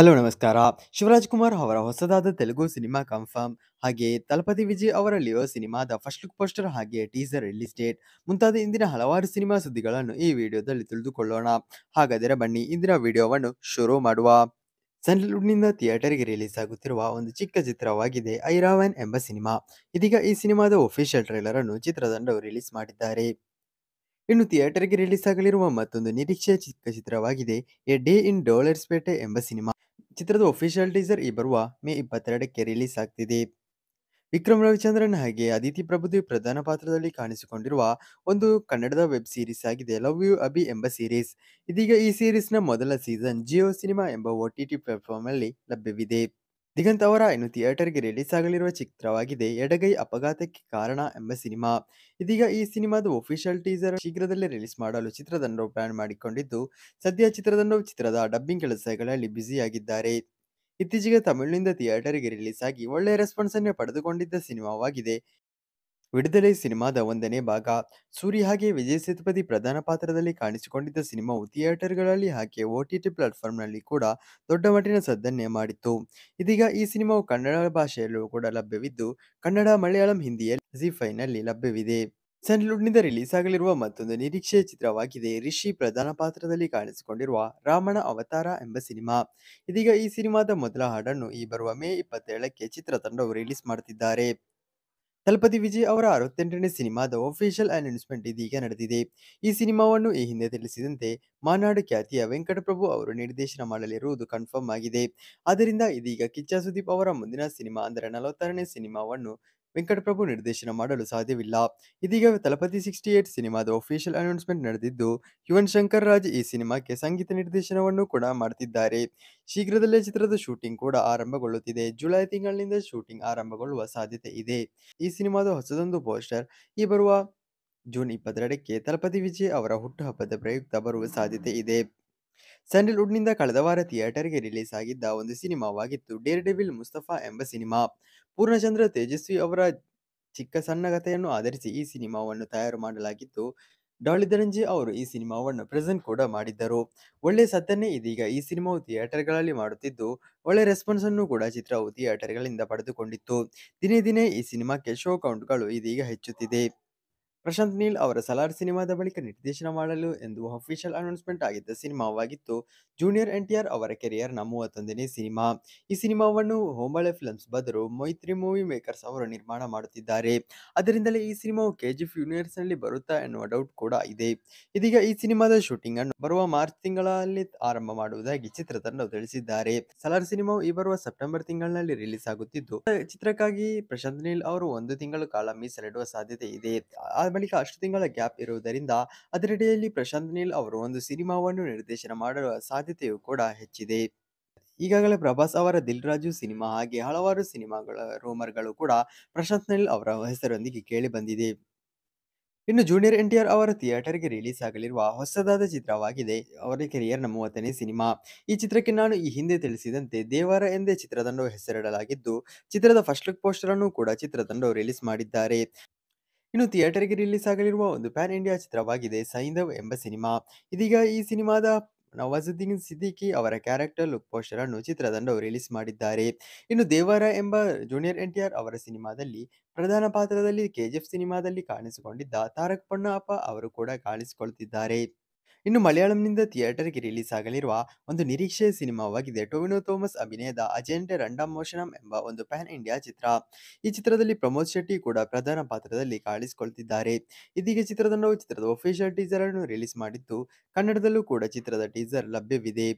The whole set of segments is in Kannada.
ಹಲೋ ನಮಸ್ಕಾರ ಶಿವರಾಜ್ ಕುಮಾರ್ ಅವರ ಹೊಸದಾದ ತೆಲುಗು ಸಿನಿಮಾ ಕನ್ಫರ್ಮ್ ಹಾಗೆ ತಲಪತಿ ವಿಜಯ್ ಅವರ ಸಿನಿಮಾದ ಫಸ್ಟ್ ಲುಕ್ ಪೋಸ್ಟರ್ ಹಾಗೆ ಟೀಸರ್ ರಿಲೀಸ್ ಡೇಟ್ ಮುಂತಾದ ಇಂದಿನ ಹಲವಾರು ಸಿನಿಮಾ ಸುದ್ದಿಗಳನ್ನು ಈ ವಿಡಿಯೋದಲ್ಲಿ ತಿಳಿದುಕೊಳ್ಳೋಣ ಹಾಗಾದರೆ ಬನ್ನಿ ಇಂದಿನ ವಿಡಿಯೋವನ್ನು ಶುರು ಮಾಡುವ ಸ್ಯಾಂಡಲ್ವುಡ್ನಿಂದ ಥಿಯೇಟರ್ಗೆ ರಿಲೀಸ್ ಆಗುತ್ತಿರುವ ಒಂದು ಚಿಕ್ಕ ಚಿತ್ರವಾಗಿದೆ ಐರಾವನ್ ಎಂಬ ಸಿನಿಮಾ ಇದೀಗ ಈ ಸಿನಿಮಾದ ಒಫಿಷಿಯಲ್ ಟ್ರೈಲರ್ ಅನ್ನು ಚಿತ್ರತಂಡವು ರಿಲೀಸ್ ಮಾಡಿದ್ದಾರೆ ಇನ್ನು ಥಿಯೇಟರ್ಗೆ ರಿಲೀಸ್ ಆಗಲಿರುವ ಮತ್ತೊಂದು ನಿರೀಕ್ಷೆಯ ಚಿಕ್ಕ ಚಿತ್ರವಾಗಿದೆ ಎ ಡೇ ಇನ್ ಪೇಟೆ ಎಂಬ ಸಿನಿಮಾ ಚಿತ್ರದ ಒಫಿಷಿಯಲ್ ಟೀಸರ್ ಈ ಬರುವ ಮೇ ಇಪ್ಪತ್ತೆರಡಕ್ಕೆ ರಿಲೀಸ್ ಆಗ್ತಿದೆ ವಿಕ್ರಮ್ ರವಿಚಂದ್ರನ್ ಹಾಗೆ ಅದಿತಿ ಪ್ರಭುದೇವ್ ಪ್ರಧಾನ ಪಾತ್ರದಲ್ಲಿ ಕಾಣಿಸಿಕೊಂಡಿರುವ ಒಂದು ಕನ್ನಡದ ವೆಬ್ ಸೀರೀಸ್ ಆಗಿದೆ ಲವ್ ಯು ಅಬಿ ಎಂಬ ಸೀರೀಸ್ ಇದೀಗ ಈ ಸೀರೀಸ್ನ ಮೊದಲ ಸೀಸನ್ ಜಿಯೋ ಸಿನಿಮಾ ಎಂಬ ಒಟಿಟಿ ಪ್ಲಾಟ್ಫಾರ್ಮ್ ಅಲ್ಲಿ ಲಭ್ಯವಿದೆ ದಿಗಂತ್ ಅವರ ಇನ್ನು ಥಿಯೇಟರ್‌ಗೆ ರಿಲೀಸ್ ಆಗಲಿರುವ ಚಿತ್ರವಾಗಿದೆ ಎಡಗೈ ಅಪಘಾತಕ್ಕೆ ಕಾರಣ ಎಂಬ ಸಿನಿಮಾ. ಇದೀಗ ಈ ಸಿನಿಮಾದ ಒಫಿಷಿಯಲ್ ಟೀಸರ್ ಶೀಘ್ರದಲ್ಲೇ ರಿಲೀಸ್ ಮಾಡಲು ಚಿತ್ರತಂಡ ಪ್ಲಾನ್ ಮಾಡಿಕೊಂಡಿದ್ದು, ಸದ್ಯ ಚಿತ್ರತಂಡ ಚಿತ್ರದ ಡಬ್ಬಿಂಗ್ ಕೆಲಸಗಳಲ್ಲಿ ಬ್ಯುಸಿಯಾಗಿದ್ದಾರೆ. ಇತ್ತೀಚೆಗೆ ತಮಿಳಿನಿಂದ ಥಿಯೇಟರ್‌ಗೆ ರಿಲೀಸ್ ಆಗಿ ಒಳ್ಳೆಯ ರೆಸ್ಪಾನ್ಸ್ ಅನ್ನು ಪಡೆದುಕೊಂಡಿದ್ದ ಸಿನಿಮಾವಾಗಿದೆ. ವಿಡುದಲೆ ಸಿನಿಮಾದ ಒಂದನೇ ಭಾಗ ಸೂರಿ ಹಾಗೆ ವಿಜಯ್ ಸೇತುಪತಿ ಪ್ರಧಾನ ಪಾತ್ರದಲ್ಲಿ ಕಾಣಿಸಿಕೊಂಡಿದ್ದ ಸಿನಿಮಾವು ಥಿಯೇಟರ್ಗಳಲ್ಲಿ ಹಾಗೆ ಓಟಿಟಿ ಪ್ಲಾಟ್ಫಾರ್ಮ್ನಲ್ಲಿ ಕೂಡ ದೊಡ್ಡ ಮಟ್ಟಿನ ಸದ್ದನ್ನೇ ಮಾಡಿತ್ತು ಇದೀಗ ಈ ಸಿನಿಮಾವು ಕನ್ನಡ ಭಾಷೆಯಲ್ಲೂ ಕೂಡ ಲಭ್ಯವಿದ್ದು ಕನ್ನಡ ಮಲಯಾಳಂ ಹಿಂದಿಯಲ್ಲಿ ಜಿಫೈನಲ್ಲಿ ಫೈನಲ್ಲಿ ಲಭ್ಯವಿದೆ ಸೆಲ್ಯೂಡ್ನಿಂದ ರಿಲೀಸ್ ಆಗಲಿರುವ ಮತ್ತೊಂದು ನಿರೀಕ್ಷೆಯ ಚಿತ್ರವಾಗಿದೆ ರಿಷಿ ಪ್ರಧಾನ ಪಾತ್ರದಲ್ಲಿ ಕಾಣಿಸಿಕೊಂಡಿರುವ ರಾಮನ ಅವತಾರ ಎಂಬ ಸಿನಿಮಾ ಇದೀಗ ಈ ಸಿನಿಮಾದ ಮೊದಲ ಹಾಡನ್ನು ಈ ಬರುವ ಮೇ ಇಪ್ಪತ್ತೇಳಕ್ಕೆ ಚಿತ್ರತಂಡವು ರಿಲೀಸ್ ಮಾಡುತ್ತಿದ್ದಾರೆ ತಲಪತಿ ವಿಜಯ್ ಅವರ ಅರವತ್ತೆಂಟನೇ ಸಿನಿಮಾದ ಅಫಿಷಿಯಲ್ ಅನೌನ್ಸ್ಮೆಂಟ್ ಇದೀಗ ನಡೆದಿದೆ ಈ ಸಿನಿಮಾವನ್ನು ಈ ಹಿಂದೆ ತಿಳಿಸಿದಂತೆ ಮಾನಾಡು ಖ್ಯಾತಿಯ ವೆಂಕಟಪ್ರಭು ಅವರು ನಿರ್ದೇಶನ ಮಾಡಲಿರುವುದು ಕನ್ಫರ್ಮ್ ಆಗಿದೆ ಆದ್ದರಿಂದ ಇದೀಗ ಕಿಚ್ಚ ಸುದೀಪ್ ಅವರ ಮುಂದಿನ ಸಿನಿಮಾ ಅಂದರೆ ನಲವತ್ತಾರನೇ ಸಿನಿಮಾವನ್ನು ವೆಂಕಟಪ್ರಭು ನಿರ್ದೇಶನ ಮಾಡಲು ಸಾಧ್ಯವಿಲ್ಲ ಇದೀಗ ತಲಪತಿ ಸಿಕ್ಸ್ಟಿ ಏಟ್ ಸಿನಿಮಾದ ಅಫಿಷಿಯಲ್ ಅನೌನ್ಸ್ಮೆಂಟ್ ನಡೆದಿದ್ದು ಯುವನ್ ಶಂಕರ್ ರಾಜ್ ಈ ಸಿನಿಮಾಕ್ಕೆ ಸಂಗೀತ ನಿರ್ದೇಶನವನ್ನು ಕೂಡ ಮಾಡುತ್ತಿದ್ದಾರೆ ಶೀಘ್ರದಲ್ಲೇ ಚಿತ್ರದ ಶೂಟಿಂಗ್ ಕೂಡ ಆರಂಭಗೊಳ್ಳುತ್ತಿದೆ ಜುಲೈ ತಿಂಗಳಿನಿಂದ ಶೂಟಿಂಗ್ ಆರಂಭಗೊಳ್ಳುವ ಸಾಧ್ಯತೆ ಇದೆ ಈ ಸಿನಿಮಾದ ಹೊಸದೊಂದು ಪೋಸ್ಟರ್ ಈ ಬರುವ ಜೂನ್ ಇಪ್ಪತ್ತೆರಡಕ್ಕೆ ತಲಪತಿ ವಿಜಯ್ ಅವರ ಹುಟ್ಟುಹಬ್ಬದ ಪ್ರಯುಕ್ತ ಬರುವ ಸಾಧ್ಯತೆ ಇದೆ ಸ್ಯಾಂಡಲ್ವುಡ್ನಿಂದ ಕಳೆದ ವಾರ ಥಿಯೇಟರ್ಗೆ ರಿಲೀಸ್ ಆಗಿದ್ದ ಒಂದು ಸಿನಿಮಾವಾಗಿತ್ತು ಡೇರ್ ಡೆವಿಲ್ ಮುಸ್ತಫಾ ಎಂಬ ಸಿನಿಮಾ ಪೂರ್ಣಚಂದ್ರ ತೇಜಸ್ವಿ ಅವರ ಚಿಕ್ಕ ಸಣ್ಣ ಕಥೆಯನ್ನು ಆಧರಿಸಿ ಈ ಸಿನಿಮಾವನ್ನು ತಯಾರು ಮಾಡಲಾಗಿದ್ದು ಡಾಳಿಧರಂಜಿ ಅವರು ಈ ಸಿನಿಮಾವನ್ನು ಪ್ರೆಸೆಂಟ್ ಕೂಡ ಮಾಡಿದ್ದರು ಒಳ್ಳೆ ಸತ್ತನ್ನೇ ಇದೀಗ ಈ ಸಿನಿಮಾವು ಥಿಯೇಟರ್ಗಳಲ್ಲಿ ಮಾಡುತ್ತಿದ್ದು ಒಳ್ಳೆ ರೆಸ್ಪಾನ್ಸ್ ಅನ್ನು ಕೂಡ ಚಿತ್ರವು ಥಿಯೇಟರ್ಗಳಿಂದ ಪಡೆದುಕೊಂಡಿತ್ತು ದಿನೇ ದಿನೇ ಈ ಸಿನಿಮಾಕ್ಕೆ ಶೋ ಕೌಂಟ್ಗಳು ಇದೀಗ ಹೆಚ್ಚುತ್ತಿದೆ ಪ್ರಶಾಂತ್ ನೀಲ್ ಅವರ ಸಲಾರ್ ಸಿನಿಮಾದ ಬಳಿಕ ನಿರ್ದೇಶನ ಮಾಡಲು ಎಂದು ಅಫಿಷಿಯಲ್ ಅನೌನ್ಸ್ಮೆಂಟ್ ಆಗಿದ್ದ ಸಿನಿಮಾವಾಗಿತ್ತು ಜೂನಿಯರ್ ಎನ್ ಆರ್ ಅವರ ಕೆರಿಯರ್ನ ಮೂವತ್ತೊಂದನೇ ಸಿನಿಮಾ ಈ ಸಿನಿಮಾವನ್ನು ಹೋಮಳೆ ಫಿಲ್ಮ್ಸ್ ಬದಲು ಮೈತ್ರಿ ಮೂವಿ ಮೇಕರ್ಸ್ ಅವರು ನಿರ್ಮಾಣ ಮಾಡುತ್ತಿದ್ದಾರೆ ಅದರಿಂದಲೇ ಈ ಸಿನಿಮಾವು ಕೆಜಿ ಜಿ ನಲ್ಲಿ ಬರುತ್ತಾ ಎನ್ನುವ ಡೌಟ್ ಕೂಡ ಇದೆ ಇದೀಗ ಈ ಸಿನಿಮಾದ ಶೂಟಿಂಗ್ ಅನ್ನು ಬರುವ ಮಾರ್ಚ್ ತಿಂಗಳಲ್ಲಿ ಆರಂಭ ಮಾಡುವುದಾಗಿ ಚಿತ್ರತಂಡವು ತಿಳಿಸಿದ್ದಾರೆ ಸಲಾರ್ ಸಿನಿಮಾವು ಈ ಬರುವ ಸೆಪ್ಟೆಂಬರ್ ತಿಂಗಳಿನಲ್ಲಿ ರಿಲೀಸ್ ಆಗುತ್ತಿದ್ದು ಚಿತ್ರಕ್ಕಾಗಿ ಪ್ರಶಾಂತ್ ನೀಲ್ ಅವರು ಒಂದು ತಿಂಗಳು ಕಾಲ ಮೀಸಲಿಡುವ ಸಾಧ್ಯತೆ ಇದೆ ಬಳಿಕ ಅಷ್ಟು ತಿಂಗಳ ಗ್ಯಾಪ್ ಇರುವುದರಿಂದ ಅದರಡೆಯಲ್ಲಿ ಪ್ರಶಾಂತ್ ನೀಲ್ ಅವರು ಒಂದು ಸಿನಿಮಾವನ್ನು ನಿರ್ದೇಶನ ಮಾಡಲು ಸಾಧ್ಯತೆಯೂ ಕೂಡ ಹೆಚ್ಚಿದೆ ಈಗಾಗಲೇ ಪ್ರಭಾಸ್ ಅವರ ದಿಲ್ ರಾಜು ಸಿನಿಮಾ ಹಾಗೆ ಹಲವಾರು ಸಿನಿಮಾಗಳ ರೂಮರ್ಗಳು ಕೂಡ ಪ್ರಶಾಂತ್ ನೀಲ್ ಅವರ ಹೆಸರೊಂದಿಗೆ ಕೇಳಿ ಬಂದಿದೆ ಇನ್ನು ಜೂನಿಯರ್ ಎನ್ ಟಿ ಆರ್ ಅವರ ಥಿಯೇಟರ್ಗೆ ರಿಲೀಸ್ ಆಗಲಿರುವ ಹೊಸದಾದ ಚಿತ್ರವಾಗಿದೆ ಅವರ ಕೆರಿಯರ್ನ ಮೂವತ್ತನೇ ಸಿನಿಮಾ ಈ ಚಿತ್ರಕ್ಕೆ ನಾನು ಈ ಹಿಂದೆ ತಿಳಿಸಿದಂತೆ ದೇವರ ಎಂದೇ ಚಿತ್ರತಂಡವು ಹೆಸರಿಡಲಾಗಿದ್ದು ಚಿತ್ರದ ಫಸ್ಟ್ ಲುಕ್ ಪೋಸ್ಟರ್ ಅನ್ನು ಕೂಡ ಚಿತ್ರದಂಡವು ರಿಲೀಸ್ ಮಾಡಿದ್ದಾರೆ ಇನ್ನು ಥಿಯೇಟರ್‌ಗೆ ರಿಲೀಸ್ ಆಗಲಿರುವ ಒಂದು ಪ್ಯಾನ್ ಇಂಡಿಯಾ ಚಿತ್ರವಾಗಿದೆ ಸೈಂಧವ್ ಎಂಬ ಸಿನಿಮಾ. ಇದೀಗ ಈ ಸಿನಿಮಾದ ನವಾಜುದ್ದೀನ್ ಸಿದ್ದಿಕಿ ಅವರ ಕ್ಯಾರೆಕ್ಟರ್ ಲುಕ್ ಪೋಸ್ಟರ್ ಅನ್ನು ಚಿತ್ರತಂಡವು ರಿಲೀಸ್ ಮಾಡಿದ್ದಾರೆ. ಇನ್ನು ದೇವರ ಎಂಬ ಜೂನಿಯರ್ ಟಿಆರ್ ಅವರ ಸಿನಿಮಾದಲ್ಲಿ ಪ್ರಧಾನ ಪಾತ್ರದಲ್ಲಿ ಕೆಜಿಎಫ್ ಸಿನಿಮಾದಲ್ಲಿ ಕಾಣಿಸಿಕೊಂಡಿದ್ದ ತಾರಕ್ ಪೊನ್ನಪ್ಪ ಅವರು ಕೂಡ ಕಾಣಿಸಿಕೊಳ್ಳುತ್ತಿದ್ದಾರೆ. ಇನ್ನು ಮಲಯಾಳಂನಿಂದ ಥಿಯೇಟರ್‌ಗೆ ರಿಲೀಸ್ ಆಗಲಿರುವ ಒಂದು ನಿರೀಕ್ಷೆಯ ಸಿನಿಮಾವಾಗಿದೆ ಟೊವಿನೊ ಥೋಮಸ್ ಅಭಿನಯದ ಅಜೆಂಟೆ ರಂಡಮ್ ಮೋಷನಂ ಎಂಬ ಒಂದು ಪ್ಯಾನ್ ಇಂಡಿಯಾ ಚಿತ್ರ. ಈ ಚಿತ್ರದಲ್ಲಿ ಪ್ರಮೋದ್ ಶೆಟ್ಟಿ ಕೂಡ ಪ್ರಧಾನ ಪಾತ್ರದಲ್ಲಿ ಕಾಣಿಸಿಕೊಳ್ತಿದ್ದಾರೆ. ಇದೀಗ ಚಿತ್ರತಂಡವು ಚಿತ್ರದ ಅಫಿಷಿಯಲ್ ಟೀಸರ್ ಅನ್ನು ರಿಲೀಸ್ ಮಾಡಿದ್ದು, ಕನ್ನಡದಲ್ಲೂ ಕೂಡ ಚಿತ್ರದ ಟೀಸರ್ ಲಭ್ಯವಿದೆ.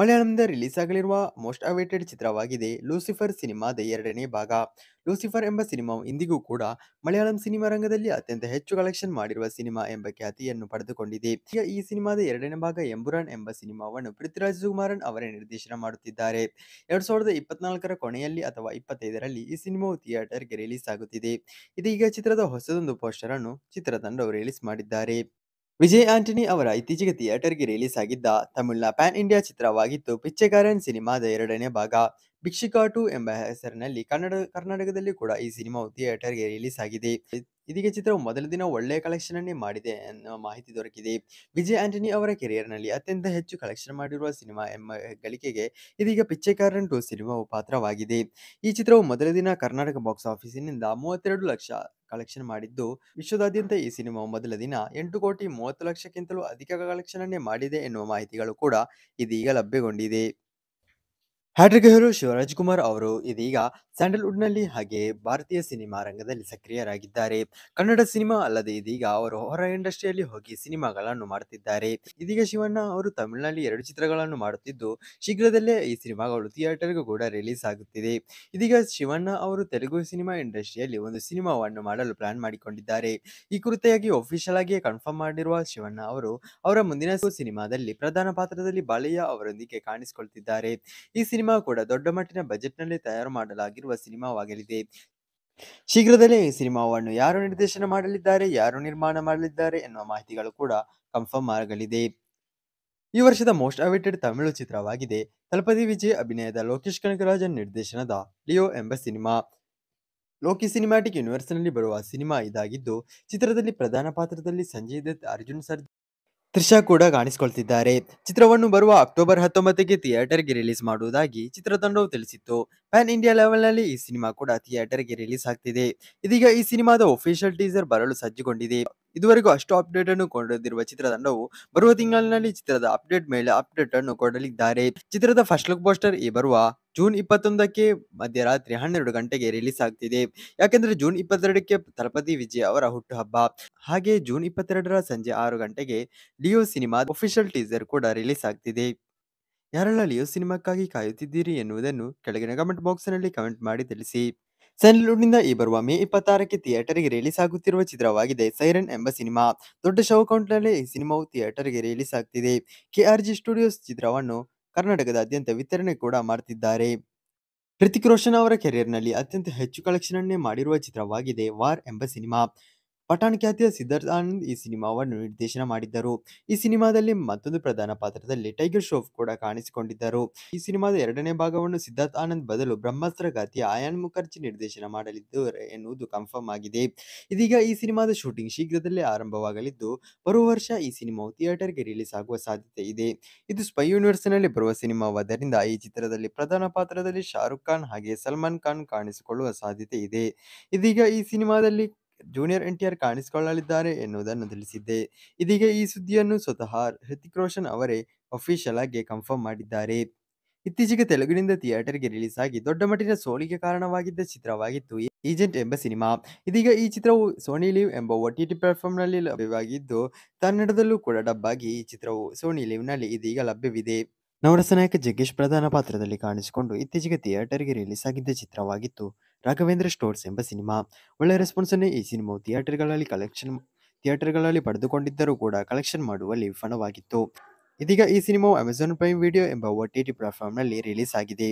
ಮಲಯಾಳಂದ ರಿಲೀಸ್ ಆಗಲಿರುವ ಮೋಸ್ಟ್ ಅವೇಟೆಡ್ ಚಿತ್ರವಾಗಿದೆ ಲೂಸಿಫರ್ ಸಿನಿಮಾದ ಎರಡನೇ ಭಾಗ ಲೂಸಿಫರ್ ಎಂಬ ಸಿನಿಮಾವು ಇಂದಿಗೂ ಕೂಡ ಮಲಯಾಳಂ ಸಿನಿಮಾ ರಂಗದಲ್ಲಿ ಅತ್ಯಂತ ಹೆಚ್ಚು ಕಲೆಕ್ಷನ್ ಮಾಡಿರುವ ಸಿನಿಮಾ ಎಂಬ ಖ್ಯಾತಿಯನ್ನು ಪಡೆದುಕೊಂಡಿದೆ ಈಗ ಈ ಸಿನಿಮಾದ ಎರಡನೇ ಭಾಗ ಎಂಬುರಾನ್ ಎಂಬ ಸಿನಿಮಾವನ್ನು ಪೃಥ್ವಿರಾಜ್ ಕುಮಾರನ್ ಅವರೇ ನಿರ್ದೇಶನ ಮಾಡುತ್ತಿದ್ದಾರೆ ಎರಡ್ ಸಾವಿರದ ಇಪ್ಪತ್ನಾಲ್ಕರ ಕೊನೆಯಲ್ಲಿ ಅಥವಾ ಇಪ್ಪತ್ತೈದರಲ್ಲಿ ಈ ಸಿನಿಮಾವು ಥಿಯೇಟರ್ಗೆ ರಿಲೀಸ್ ಆಗುತ್ತಿದೆ ಇದೀಗ ಚಿತ್ರದ ಹೊಸದೊಂದು ಪೋಸ್ಟರ್ ಅನ್ನು ಚಿತ್ರತಂಡವು ರಿಲೀಸ್ ಮಾಡಿದ್ದಾರೆ ವಿಜಯ್ ಆಂಟನಿ ಅವರ ಇತ್ತೀಚೆಗೆ ಥಿಯೇಟರ್ಗೆ ರಿಲೀಸ್ ಆಗಿದ್ದ ತಮಿಳ್ನ ಪ್ಯಾನ್ ಇಂಡಿಯಾ ಚಿತ್ರವಾಗಿತ್ತು ಪಿಚ್ಚೆಕಾರನ್ ಸಿನಿಮಾದ ಎರಡನೇ ಭಾಗ ಭಿಕ್ಷಿಕಾ ಟು ಎಂಬ ಹೆಸರಿನಲ್ಲಿ ಕನ್ನಡ ಕರ್ನಾಟಕದಲ್ಲಿ ಕೂಡ ಈ ಸಿನಿಮಾವು ಥಿಯೇಟರ್ಗೆ ರಿಲೀಸ್ ಆಗಿದೆ ಇದೀಗ ಚಿತ್ರವು ಮೊದಲ ದಿನ ಒಳ್ಳೆಯ ಕಲೆಕ್ಷನ್ ಅನ್ನೇ ಮಾಡಿದೆ ಎನ್ನುವ ಮಾಹಿತಿ ದೊರಕಿದೆ ವಿಜಯ್ ಆಂಟನಿ ಅವರ ಕೆರಿಯರ್ನಲ್ಲಿ ಅತ್ಯಂತ ಹೆಚ್ಚು ಕಲೆಕ್ಷನ್ ಮಾಡಿರುವ ಸಿನಿಮಾ ಎಂಬ ಗಳಿಕೆಗೆ ಇದೀಗ ಪಿಚ್ಚೆಕಾರನ್ ಟು ಸಿನಿಮಾವು ಪಾತ್ರವಾಗಿದೆ ಈ ಚಿತ್ರವು ಮೊದಲ ದಿನ ಕರ್ನಾಟಕ ಬಾಕ್ಸ್ ಆಫೀಸಿನಿಂದ ಮೂವತ್ತೆರಡು ಲಕ್ಷ ಕಲೆಕ್ಷನ್ ಮಾಡಿದ್ದು ವಿಶ್ವದಾದ್ಯಂತ ಈ ಸಿನಿಮಾ ಮೊದಲ ದಿನ ಎಂಟು ಕೋಟಿ ಮೂವತ್ತು ಲಕ್ಷಕ್ಕಿಂತಲೂ ಅಧಿಕ ಕಲೆಕ್ಷನ್ ಮಾಡಿದೆ ಎನ್ನುವ ಮಾಹಿತಿಗಳು ಕೂಡ ಇದೀಗ ಲಭ್ಯಗೊಂಡಿದೆ ಹ್ಯಾಟ್ರಿಕ್ ಹೀರೋ ಕುಮಾರ್ ಅವರು ಇದೀಗ ನಲ್ಲಿ ಹಾಗೆ ಭಾರತೀಯ ಸಿನಿಮಾ ರಂಗದಲ್ಲಿ ಸಕ್ರಿಯರಾಗಿದ್ದಾರೆ ಕನ್ನಡ ಸಿನಿಮಾ ಅಲ್ಲದೆ ಇದೀಗ ಅವರು ಹೊರ ಇಂಡಸ್ಟ್ರಿಯಲ್ಲಿ ಹೋಗಿ ಸಿನಿಮಾಗಳನ್ನು ಮಾಡುತ್ತಿದ್ದಾರೆ ಇದೀಗ ಶಿವಣ್ಣ ಅವರು ತಮಿಳಿನಲ್ಲಿ ಎರಡು ಚಿತ್ರಗಳನ್ನು ಮಾಡುತ್ತಿದ್ದು ಶೀಘ್ರದಲ್ಲೇ ಈ ಸಿನಿಮಾಗಳು ಥಿಯೇಟರ್ಗೂ ಕೂಡ ರಿಲೀಸ್ ಆಗುತ್ತಿದೆ ಇದೀಗ ಶಿವಣ್ಣ ಅವರು ತೆಲುಗು ಸಿನಿಮಾ ಇಂಡಸ್ಟ್ರಿಯಲ್ಲಿ ಒಂದು ಸಿನಿಮಾವನ್ನು ಮಾಡಲು ಪ್ಲಾನ್ ಮಾಡಿಕೊಂಡಿದ್ದಾರೆ ಈ ಕುರಿತಾಗಿ ಅಫಿಷಿಯಲ್ ಆಗಿ ಕನ್ಫರ್ಮ್ ಮಾಡಿರುವ ಶಿವಣ್ಣ ಅವರು ಅವರ ಮುಂದಿನ ಸಿನಿಮಾದಲ್ಲಿ ಪ್ರಧಾನ ಪಾತ್ರದಲ್ಲಿ ಬಾಲಯ್ಯ ಅವರೊಂದಿಗೆ ಕಾಣಿಸಿಕೊಳ್ತಿದ್ದಾರೆ ಈ ಸಿನಿಮಾ ಸಿನಿಮಾ ಕೂಡ ದೊಡ್ಡ ಮಟ್ಟಿನ ಬಜೆಟ್ನಲ್ಲಿ ತಯಾರು ಮಾಡಲಾಗಿರುವ ಸಿನಿಮಾವಾಗಲಿದೆ ಶೀಘ್ರದಲ್ಲೇ ಈ ಸಿನಿಮಾವನ್ನು ಯಾರು ನಿರ್ದೇಶನ ಮಾಡಲಿದ್ದಾರೆ ಯಾರು ನಿರ್ಮಾಣ ಮಾಡಲಿದ್ದಾರೆ ಎನ್ನುವ ಮಾಹಿತಿಗಳು ಕೂಡ ಕನ್ಫರ್ಮ್ ಆಗಲಿದೆ ಈ ವರ್ಷದ ಮೋಸ್ಟ್ ಅವೇಟೆಡ್ ತಮಿಳು ಚಿತ್ರವಾಗಿದೆ ತಲಪತಿ ವಿಜಯ್ ಅಭಿನಯದ ಲೋಕೇಶ್ ಕನಕರಾಜನ್ ನಿರ್ದೇಶನದ ಲಿಯೋ ಎಂಬ ಸಿನಿಮಾ ಲೋಕಿ ಸಿನಿಮ್ಯಾಟಿಕ್ ಯೂನಿವರ್ಸ್ನಲ್ಲಿ ಬರುವ ಸಿನಿಮಾ ಇದಾಗಿದ್ದು ಚಿತ್ರದಲ್ಲಿ ಪ್ರಧಾನ ಪಾತ್ರದಲ್ಲಿ ಸಂಜಯ್ ದತ್ ಅರ್ಜುನ್ ಸರ್ ತ್ರಿಷಾ ಕೂಡ ಕಾಣಿಸಿಕೊಳ್ತಿದ್ದಾರೆ ಚಿತ್ರವನ್ನು ಬರುವ ಅಕ್ಟೋಬರ್ ಹತ್ತೊಂಬತ್ತಕ್ಕೆ ಥಿಯೇಟರ್ಗೆ ರಿಲೀಸ್ ಮಾಡುವುದಾಗಿ ಚಿತ್ರತಂಡವು ತಿಳಿಸಿತ್ತು ಪ್ಯಾನ್ ಇಂಡಿಯಾ ಲೆವೆಲ್ ನಲ್ಲಿ ಈ ಸಿನಿಮಾ ಕೂಡ ಥಿಯೇಟರ್ ಗೆ ರಿಲೀಸ್ ಆಗ್ತಿದೆ ಇದೀಗ ಈ ಸಿನಿಮಾದ ಒಫಿಷಿಯಲ್ ಟೀಸರ್ ಬರಲು ಸಜ್ಜುಗೊಂಡಿದೆ ಇದುವರೆಗೂ ಅಷ್ಟು ಅಪ್ಡೇಟ್ ಅನ್ನು ಕೊಂಡಿರುವ ಚಿತ್ರತಂಡವು ಬರುವ ತಿಂಗಳಿನಲ್ಲಿ ಚಿತ್ರದ ಅಪ್ಡೇಟ್ ಮೇಲೆ ಅಪ್ಡೇಟ್ ಅನ್ನು ಕೊಡಲಿದ್ದಾರೆ ಚಿತ್ರದ ಫಸ್ಟ್ ಲುಕ್ ಪೋಸ್ಟರ್ ಈ ಬರುವ ಜೂನ್ ಇಪ್ಪತ್ತೊಂದಕ್ಕೆ ಮಧ್ಯರಾತ್ರಿ ಹನ್ನೆರಡು ಗಂಟೆಗೆ ರಿಲೀಸ್ ಆಗ್ತಿದೆ ಯಾಕೆಂದ್ರೆ ಜೂನ್ ಇಪ್ಪತ್ತೆರಡಕ್ಕೆ ತಳಪತಿ ವಿಜಯ್ ಅವರ ಹುಟ್ಟುಹಬ್ಬ ಹಾಗೆ ಜೂನ್ ಇಪ್ಪತ್ತೆರಡರ ಸಂಜೆ ಆರು ಗಂಟೆಗೆ ಡಿಯೋ ಸಿನಿಮಾ ಒಫಿಷಿಯಲ್ ಟೀಸರ್ ಕೂಡ ರಿಲೀಸ್ ಆಗ್ತಿದೆ ಯಾರೆಲ್ಲ ಲಿಯೋ ಸಿನಿಮಾಕ್ಕಾಗಿ ಕಾಯುತ್ತಿದ್ದೀರಿ ಎನ್ನುವುದನ್ನು ಕೆಳಗಿನ ಕಮೆಂಟ್ ಬಾಕ್ಸ್‌ನಲ್ಲಿ ಕಮೆಂಟ್ ಮಾಡಿ ತಿಳಿಸಿ. ಸೆನ್ಲೂಡ್ನಿಂದ ಈ ಬರುವ ಮೇ ಇಪ್ಪತ್ತಾರಕ್ಕೆ ಥಿಯೇಟರ್‌ಗೆ ರಿಲೀಸ್ ಆಗುತ್ತಿರುವ ಚಿತ್ರವಾಗಿದೆ "ಸೈರನ್' ಎಂಬ ಸಿನಿಮಾ. ದೊಡ್ಡ ಶೋಕೌಂಟ್‌ನಲ್ಲೇ ಈ ಸಿನಿಮಾವು ಥಿಯೇಟರ್‌ಗೆ ರಿಲೀಸ್ ಆಗ್ತಿದೆ. ಕೆಆರ್‌ಜಿ ಸ್ಟುಡಿಯೋಸ್ ಚಿತ್ರವನ್ನು ಕರ್ನಾಟಕದಾದ್ಯಂತ ವಿತರಣೆ ಕೂಡ ಮಾಡುತ್ತಿದ್ದಾರೆ ಹೃತಿಕ್ ರೋಷನ್ ಅವರ ಕೆರಿಯರ್‌ನಲ್ಲಿ ಅತ್ಯಂತ ಹೆಚ್ಚು ಕಲೆಕ್ಷನ್ ಅನ್ನೇ ಮಾಡಿರುವ ಚಿತ್ರವಾಗಿದೆ "ವಾರ್' ಎಂಬ ಸಿನಿಮಾ. ಪಠಾಣ್ ಖ್ಯಾತಿಯ ಸಿದ್ಧಾರ್ಥ್ ಆನಂದ್ ಈ ಸಿನಿಮಾವನ್ನು ನಿರ್ದೇಶನ ಮಾಡಿದ್ದರು ಈ ಸಿನಿಮಾದಲ್ಲಿ ಮತ್ತೊಂದು ಪ್ರಧಾನ ಪಾತ್ರದಲ್ಲಿ ಟೈಗರ್ ಶ್ರೋಫ್ ಕೂಡ ಕಾಣಿಸಿಕೊಂಡಿದ್ದರು ಈ ಸಿನಿಮಾದ ಎರಡನೇ ಭಾಗವನ್ನು ಸಿದ್ಧಾರ್ಥ್ ಆನಂದ್ ಬದಲು ಬ್ರಹ್ಮಾಸ್ತ್ರ ಖ್ಯಾತಿಯ ಆಯಾನ್ ಮುಖರ್ಜಿ ನಿರ್ದೇಶನ ಮಾಡಲಿದ್ದಾರೆ ಎನ್ನುವುದು ಕನ್ಫರ್ಮ್ ಆಗಿದೆ ಇದೀಗ ಈ ಸಿನಿಮಾದ ಶೂಟಿಂಗ್ ಶೀಘ್ರದಲ್ಲೇ ಆರಂಭವಾಗಲಿದ್ದು ಬರುವ ವರ್ಷ ಈ ಸಿನಿಮಾವು ಥಿಯೇಟರ್ಗೆ ರಿಲೀಸ್ ಆಗುವ ಸಾಧ್ಯತೆ ಇದೆ ಇದು ಸ್ಪೈ ಯೂನಿವರ್ಸ್ ನಲ್ಲಿ ಬರುವ ಸಿನಿಮಾವಾದ್ದರಿಂದ ಈ ಚಿತ್ರದಲ್ಲಿ ಪ್ರಧಾನ ಪಾತ್ರದಲ್ಲಿ ಶಾರುಖ್ ಖಾನ್ ಹಾಗೆ ಸಲ್ಮಾನ್ ಖಾನ್ ಕಾಣಿಸಿಕೊಳ್ಳುವ ಸಾಧ್ಯತೆ ಇದೆ ಇದೀಗ ಈ ಸಿನಿಮಾದಲ್ಲಿ ಜೂನಿಯರ್ ಎನ್ಟಿಆರ್ ಕಾಣಿಸಿಕೊಳ್ಳಲಿದ್ದಾರೆ ಎನ್ನುವುದನ್ನು ತಿಳಿಸಿದ್ದೆ ಇದೀಗ ಈ ಸುದ್ದಿಯನ್ನು ಸ್ವತಃ ಹೃತಿಕ್ ರೋಷನ್ ಅವರೇ ಅಫಿಷಿಯಲ್ ಆಗಿ ಕನ್ಫರ್ಮ್ ಮಾಡಿದ್ದಾರೆ ಇತ್ತೀಚೆಗೆ ತೆಲುಗಿನಿಂದ ಥಿಯೇಟರ್ಗೆ ರಿಲೀಸ್ ಆಗಿ ದೊಡ್ಡ ಮಟ್ಟಿನ ಸೋಲಿಗೆ ಕಾರಣವಾಗಿದ್ದ ಚಿತ್ರವಾಗಿತ್ತು ಏಜೆಂಟ್ ಎಂಬ ಸಿನಿಮಾ ಇದೀಗ ಈ ಚಿತ್ರವು ಸೋನಿ ಲೀವ್ ಎಂಬ ಒ ಪ್ಲಾಟ್ಫಾರ್ಮ್ ಪ್ಲಾಟ್ಫಾರ್ಮ್ನಲ್ಲಿ ಲಭ್ಯವಾಗಿದ್ದು ಕನ್ನಡದಲ್ಲೂ ಕೂಡ ಡಬ್ಬಾಗಿ ಈ ಚಿತ್ರವು ಸೋನಿ ಲೀವ್ನಲ್ಲಿ ಇದೀಗ ಲಭ್ಯವಿದೆ ನವರಸ ನಾಯಕ ಜಗ್ಗೇಶ್ ಪ್ರಧಾನ ಪಾತ್ರದಲ್ಲಿ ಕಾಣಿಸಿಕೊಂಡು ಇತ್ತೀಚೆಗೆ ಥಿಯೇಟರ್ಗೆ ರಿಲೀಸ್ ಆಗಿದ್ದ ಚಿತ್ರವಾಗಿತ್ತು ರಾಘವೇಂದ್ರ ಸ್ಟೋರ್ಸ್ ಎಂಬ ಸಿನಿಮಾ ಒಳ್ಳೆಯ ಅನ್ನು ಈ ಸಿನಿಮಾವು ಥಿಯೇಟರ್ಗಳಲ್ಲಿ ಕಲೆಕ್ಷನ್ ಥಿಯೇಟರ್ಗಳಲ್ಲಿ ಪಡೆದುಕೊಂಡಿದ್ದರೂ ಕೂಡ ಕಲೆಕ್ಷನ್ ಮಾಡುವಲ್ಲಿ ವಿಫಲವಾಗಿತ್ತು ಇದೀಗ ಈ ಸಿನಿಮಾವು ಅಮೆಜಾನ್ ಪ್ರೈಮ್ ವಿಡಿಯೋ ಎಂಬ ಒ ಟಿ ಟಿ ಪ್ಲಾಟ್ಫಾರ್ಮ್ನಲ್ಲಿ ರಿಲೀಸ್ ಆಗಿದೆ